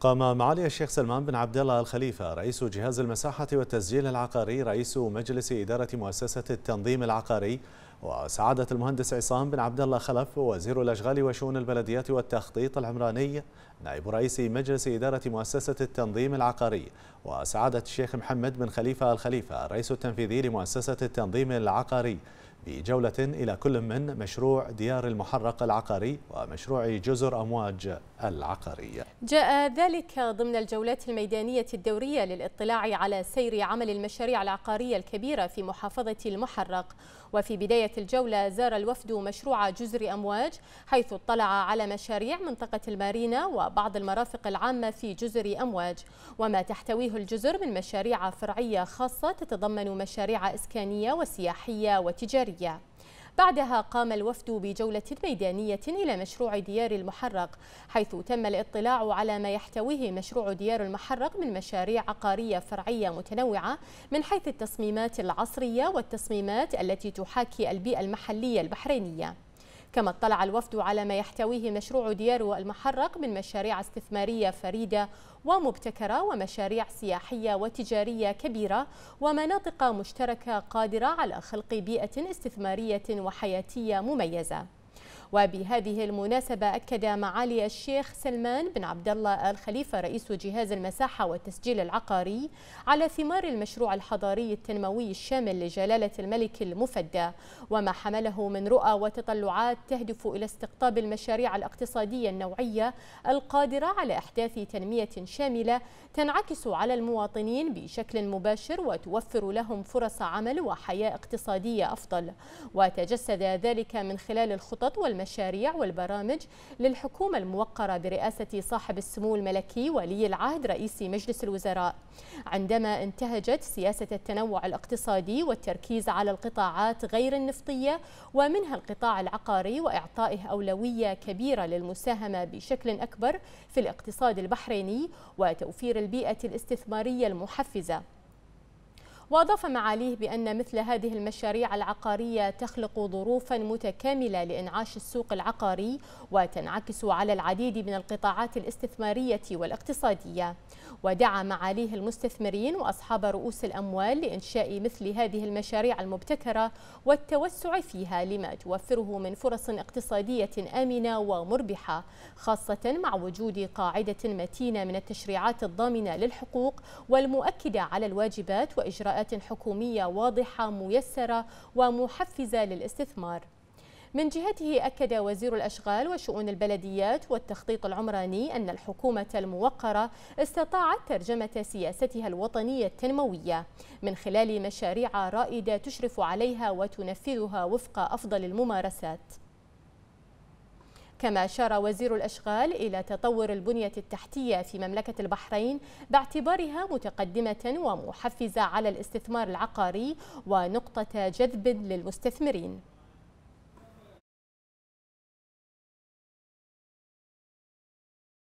قام معالي الشيخ سلمان بن عبد الله الخليفة رئيس جهاز المساحة والتسجيل العقاري رئيس مجلس إدارة مؤسسة التنظيم العقاري وسعادة المهندس عصام بن عبد الله خلف وزير الأشغال وشؤون البلديات والتخطيط العمراني نائب رئيس مجلس إدارة مؤسسة التنظيم العقاري وسعادة الشيخ محمد بن خليفة الخليفة الرئيس التنفيذي لمؤسسة التنظيم العقاري بجولة إلى كل من مشروع ديار المحرق العقاري ومشروع جزر أمواج العقارية جاء ذلك ضمن الجولات الميدانية الدورية للاطلاع على سير عمل المشاريع العقارية الكبيرة في محافظة المحرق وفي بداية الجولة زار الوفد مشروع جزر أمواج حيث اطلع على مشاريع منطقة المارينا وبعض المرافق العامة في جزر أمواج وما تحتويه الجزر من مشاريع فرعية خاصة تتضمن مشاريع إسكانية وسياحية وتجارية البشرية بعدها قام الوفد بجولة ميدانية إلى مشروع ديار المحرق حيث تم الاطلاع على ما يحتويه مشروع ديار المحرق من مشاريع عقارية فرعية متنوعة من حيث التصميمات العصرية والتصميمات التي تحاكي البيئة المحلية البحرينية كما اطلع الوفد على ما يحتويه مشروع ديارو المحرق من مشاريع استثمارية فريدة ومبتكرة ومشاريع سياحية وتجارية كبيرة ومناطق مشتركة قادرة على خلق بيئة استثمارية وحياتية مميزة وبهذه المناسبة أكد معالي الشيخ سلمان بن عبد الله الخليفة رئيس جهاز المساحة والتسجيل العقاري على ثمار المشروع الحضاري التنموي الشامل لجلالة الملك المفدى وما حمله من رؤى وتطلعات تهدف إلى استقطاب المشاريع الاقتصادية النوعية القادرة على إحداث تنمية شاملة تنعكس على المواطنين بشكل مباشر وتوفر لهم فرص عمل وحياة اقتصادية أفضل وتجسد ذلك من خلال الخطط والمشاريع المشاريع والبرامج للحكومة الموقرة برئاسة صاحب السمو الملكي ولي العهد رئيس مجلس الوزراء عندما انتهجت سياسة التنوع الاقتصادي والتركيز على القطاعات غير النفطية ومنها القطاع العقاري وإعطائه أولوية كبيرة للمساهمة بشكل أكبر في الاقتصاد البحريني وتوفير البيئة الاستثمارية المحفزة وأضاف معاليه بأن مثل هذه المشاريع العقارية تخلق ظروفا متكاملة لإنعاش السوق العقاري وتنعكس على العديد من القطاعات الاستثمارية والاقتصادية ودعا معاليه المستثمرين وأصحاب رؤوس الأموال لإنشاء مثل هذه المشاريع المبتكرة والتوسع فيها لما توفره من فرص اقتصادية آمنة ومربحة خاصة مع وجود قاعدة متينة من التشريعات الضامنة للحقوق والمؤكدة على الواجبات وإجراءات إجراءات حكومية واضحة ميسرة ومحفزة للاستثمار من جهته أكد وزير الأشغال وشؤون البلديات والتخطيط العمراني أن الحكومة الموقرة استطاعت ترجمة سياستها الوطنية التنموية من خلال مشاريع رائدة تشرف عليها وتنفذها وفق أفضل الممارسات كما أشار وزير الأشغال إلى تطور البنية التحتية في مملكة البحرين باعتبارها متقدمة ومحفزة على الاستثمار العقاري ونقطة جذب للمستثمرين